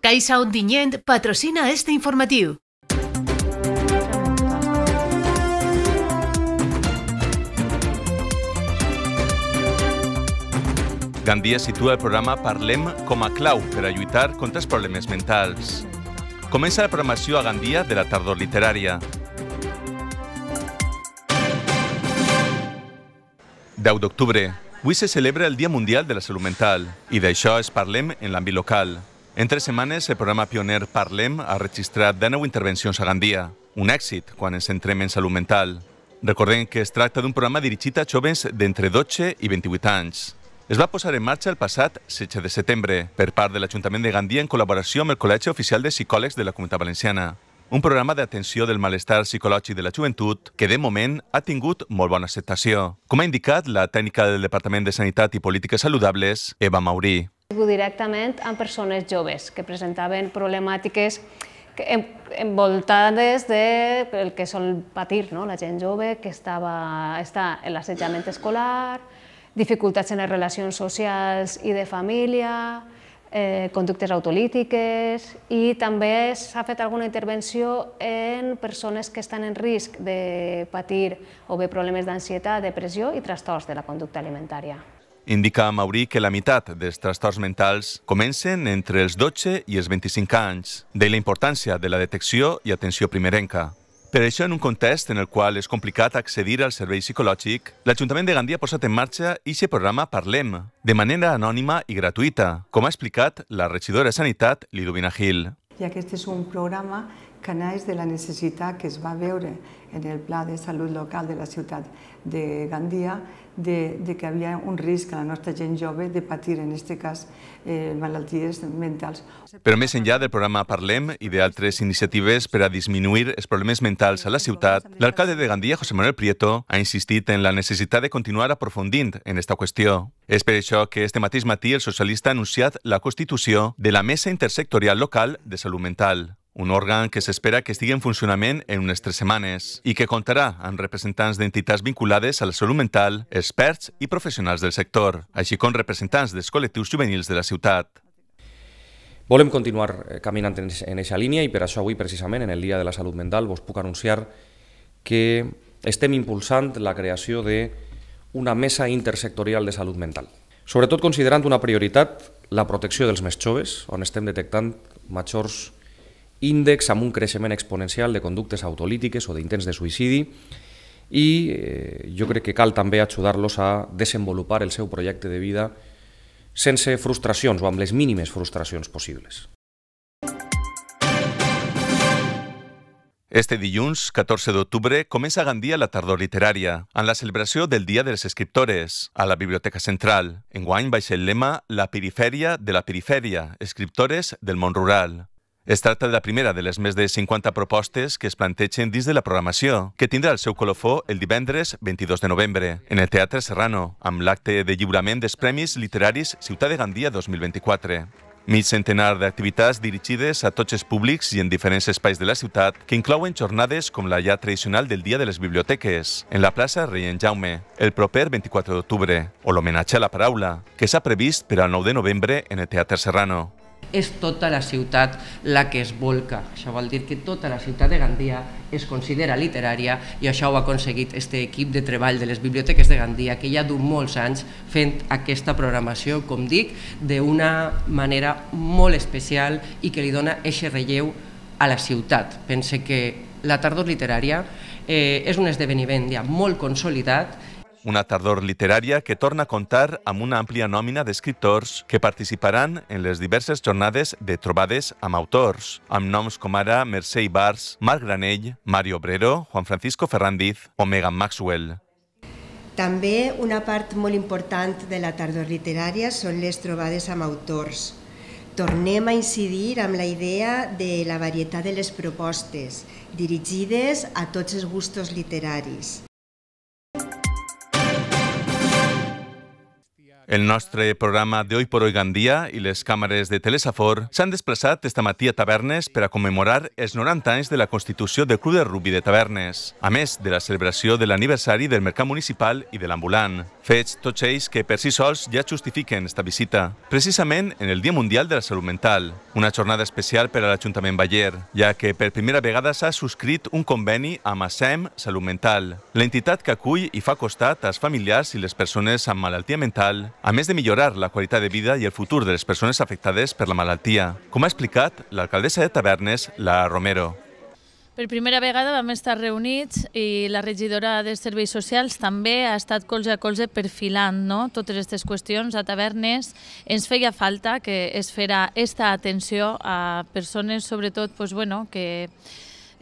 Caixa Ondinyent patrocina este informatiu. Gandia situa el programa Parlem com a clau per a lluitar contra els problemes mentals. Comença la programació a Gandia de la tardor literària. «10 d'octubre. Avui se celebra el Dia Mundial de la Salut Mental i d'això es parlem en l'àmbit local. En tres setmanes, el programa pioner Parlem ha registrat 19 intervencions a Gandia. Un èxit quan ens centrem en salut mental. Recordem que es tracta d'un programa dirigit a joves d'entre 12 i 28 anys. Es va posar en marxa el passat 16 de setembre per part de l'Ajuntament de Gandia en col·laboració amb el Col·legi Oficial de Psicòlegs de la Comunitat Valenciana un programa d'atenció del malestar psicològic de la joventut que, de moment, ha tingut molt bona acceptació. Com ha indicat la tècnica del Departament de Sanitat i Polítiques Saludables, Eva Maurí. Directament amb persones joves que presentaven problemàtiques envoltades de el que sol patir no? la gent jove que estava, està en l'assetjament escolar, dificultats en les relacions socials i de família, eh, conductes autolítiques i també s'ha fet alguna intervenció en persones que estan en risc de patir o bé problemes d'ansietat, depressió i trastorns de la conducta alimentària. Indica a Maurí que la meitat dels trastorns mentals comencen entre els 12 i els 25 anys, de la importància de la detecció i atenció primerenca. Per això, en un context en el qual és complicat accedir al servei psicològic, l'Ajuntament de Gandia ha posat en marxa ixe programa Parlem, de manera anònima i gratuïta, com ha explicat la regidora de Sanitat, Lidovina Gil. I aquest és un programa que naix de la necessitat que es va veure en el Pla de Salut Local de la ciutat de Gandia de, de que havia un risc a la nostra gent jove de patir, en aquest cas, eh, malalties mentals. Però més enllà del programa Parlem i d'altres iniciatives per a disminuir els problemes mentals a la ciutat, l'alcalde de Gandia, José Manuel Prieto, ha insistit en la necessitat de continuar aprofundint en aquesta qüestió. És per això que este mateix matí el socialista ha anunciat la constitució de la Mesa Intersectorial Local de Salut Mental un òrgan que s'espera que estigui en funcionament en unes tres setmanes i que comptarà amb representants d'entitats vinculades a la salut mental, experts i professionals del sector, així com representants dels col·lectius juvenils de la ciutat. Volem continuar eh, caminant en aquesta línia i per això avui, precisament, en el Dia de la Salut Mental, vos puc anunciar que estem impulsant la creació d'una mesa intersectorial de salut mental. Sobretot considerant una prioritat la protecció dels més joves, on estem detectant majors índex amb un creixement exponencial de conductes autolítiques o d'intents de suïcidi i eh, jo crec que cal també ajudar-los a desenvolupar el seu projecte de vida sense frustracions o amb les mínimes frustracions possibles. Este dilluns, 14 d'octubre, comença a Gandia la tardor literària, en la celebració del Dia dels Escriptores, a la Biblioteca Central. Enguany baixa el lema La perifèria de la perifèria, escriptores del món rural. Es tracta de la primera de les més de 50 propostes que es plantegen dins de la programació, que tindrà el seu colofó el divendres 22 de novembre, en el Teatre Serrano, amb l'acte de lliurament dels Premis Literaris Ciutat de Gandia 2024. Mig centenar d'activitats dirigides a tots els públics i en diferents espais de la ciutat que inclouen jornades com la ja tradicional del Dia de les Biblioteques, en la plaça Rei en Jaume, el proper 24 d'octubre, o l'homenatge a la paraula, que s'ha previst per al 9 de novembre en el Teatre Serrano és tota la ciutat la que es volca. Això vol dir que tota la ciutat de Gandia es considera literària i això ho ha aconseguit este equip de treball de les biblioteques de Gandia que ja du molts anys fent aquesta programació, com dic, d'una manera molt especial i que li dona aquest relleu a la ciutat. Pense que la tardor literària eh, és un esdeveniment ja molt consolidat una tardor literària que torna a comptar amb una àmplia nòmina d'escriptors que participaran en les diverses jornades de trobades amb autors, amb noms com ara Mercè Ibarz, Marc Granell, Mario Obrero, Juan Francisco Ferrandiz o Megan Maxwell. També una part molt important de la tardor literària són les trobades amb autors. Tornem a incidir amb la idea de la varietat de les propostes, dirigides a tots els gustos literaris. El nostre programa de Hoy por Hoy Gandia i les càmeres de Telesafor s'han desplaçat esta matí a Tavernes per a commemorar els 90 anys de la Constitució del Club de Rugby de Tavernes, a més de la celebració de l'aniversari del Mercat Municipal i de l'Ambulant. Fets tots ells que per si sols ja justifiquen esta visita, precisament en el Dia Mundial de la Salut Mental, una jornada especial per a l'Ajuntament Bayer, ja que per primera vegada s'ha subscrit un conveni amb ASEM Salut Mental, l'entitat que acull i fa costat als familiars i les persones amb malaltia mental a més de millorar la qualitat de vida i el futur de les persones afectades per la malaltia, com ha explicat l'alcaldessa de Tavernes, la Romero. Per primera vegada vam estar reunits i la regidora de Serveis Socials també ha estat colze a colze perfilant no? totes aquestes qüestions a tavernes. Ens feia falta que es fera aquesta atenció a persones, sobretot, pues, doncs, bueno, que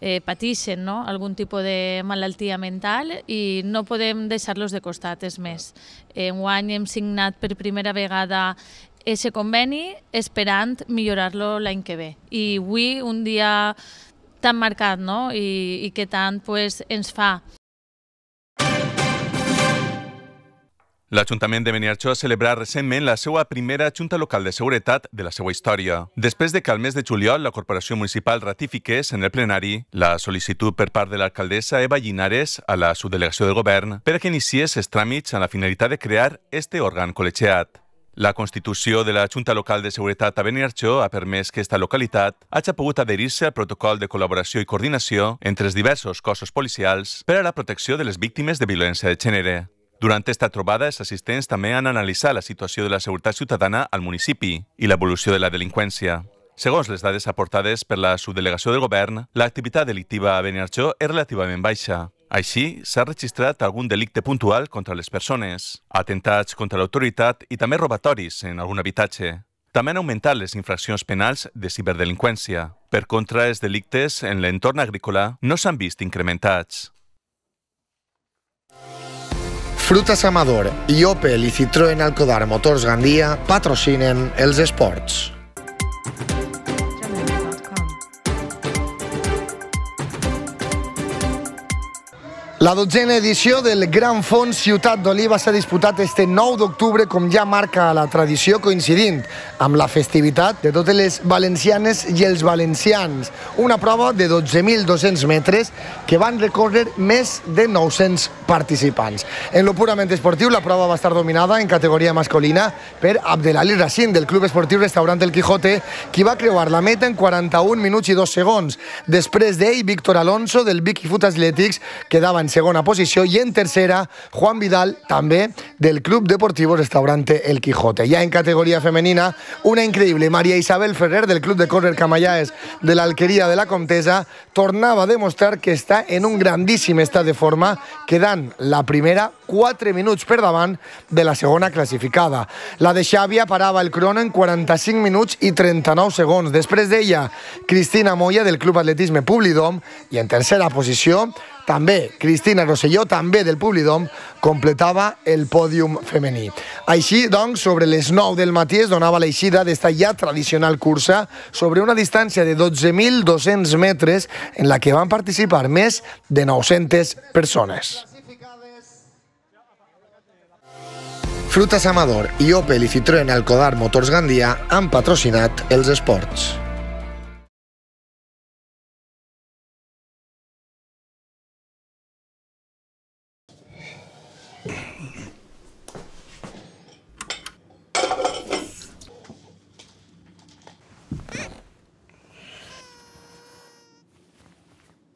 eh, patixen no? algun tipus de malaltia mental i no podem deixar-los de costat, és més. Eh, enguany hem signat per primera vegada aquest conveni esperant millorar-lo l'any que ve. I mm. avui, un dia tan marcat no? I, i que tant pues, ens fa L'Ajuntament de Beniarxó ha celebrat recentment la seva primera Junta Local de Seguretat de la seva història. Després de que al mes de juliol la Corporació Municipal ratifiqués en el plenari la sol·licitud per part de l'alcaldessa Eva Llinares a la subdelegació del govern per a que iniciés els tràmits amb la finalitat de crear este òrgan col·legiat. La constitució de la Junta Local de Seguretat a Beniarjó ha permès que esta localitat hagi pogut adherir-se al protocol de col·laboració i coordinació entre els diversos cossos policials per a la protecció de les víctimes de violència de gènere. Durant aquesta trobada, els assistents també han analitzat la situació de la seguretat ciutadana al municipi i l'evolució de la delinqüència. Segons les dades aportades per la subdelegació del govern, l'activitat delictiva a Benarxó és relativament baixa. Així, s'ha registrat algun delicte puntual contra les persones, atentats contra l'autoritat i també robatoris en algun habitatge. També han augmentat les infraccions penals de ciberdelinqüència. Per contra, els delictes en l'entorn agrícola no s'han vist incrementats. Frutas Amador i Opel i Citroën Alcodar Motors Gandia patrocinen els esports. La dotzena edició del Gran Fons Ciutat d'Oliva s'ha disputat este 9 d'octubre, com ja marca la tradició, coincidint amb la festivitat de totes les valencianes i els valencians. Una prova de 12.200 metres que van recórrer més de 900 participantes. En lo puramente esportivo la prueba va a estar dominada en categoría masculina per Abdelali Racin, del Club Esportivo Restaurante El Quijote, qui va creuar la meta en 41 minuts i 2 Después de ahí Víctor Alonso, del Vicky Foot Athletics, quedava en segunda posición y en tercera, Juan Vidal, también, del Club Deportivo Restaurante El Quijote. Ya en categoría femenina, una increíble María Isabel Ferrer, del Club de Correr Camayáes de la Alquería de la contesa tornaba a demostrar que está en un grandísimo estado de forma, quedant quedant la primera 4 minuts per davant de la segona classificada. La de Xàbia parava el crono en 45 minuts i 39 segons. Després d'ella, Cristina Moya del Club Atletisme Publidom i en tercera posició també Cristina Rosselló, també del Publidom, completava el pòdium femení. Així, doncs, sobre les 9 del matí es donava l'eixida d'esta ja tradicional cursa sobre una distància de 12.200 metres en la que van participar més de 900 persones. Frutas Amador i Opel i Citroën Alcodar Motors Gandia han patrocinat els esports.